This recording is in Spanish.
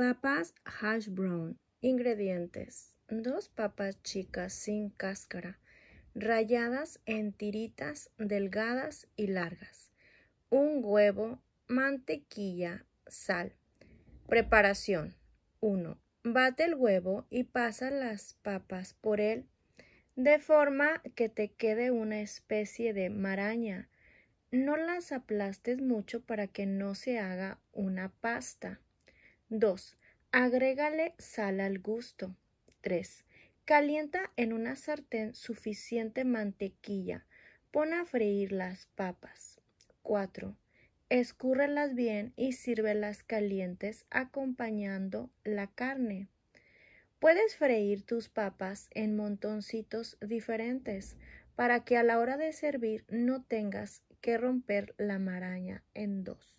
Papas hash brown. Ingredientes. Dos papas chicas sin cáscara, rayadas en tiritas delgadas y largas. Un huevo, mantequilla, sal. Preparación. 1. Bate el huevo y pasa las papas por él de forma que te quede una especie de maraña. No las aplastes mucho para que no se haga una pasta. 2. Agrégale sal al gusto. 3. Calienta en una sartén suficiente mantequilla. Pon a freír las papas. 4. Escúrrelas bien y sírvelas calientes acompañando la carne. Puedes freír tus papas en montoncitos diferentes para que a la hora de servir no tengas que romper la maraña en dos.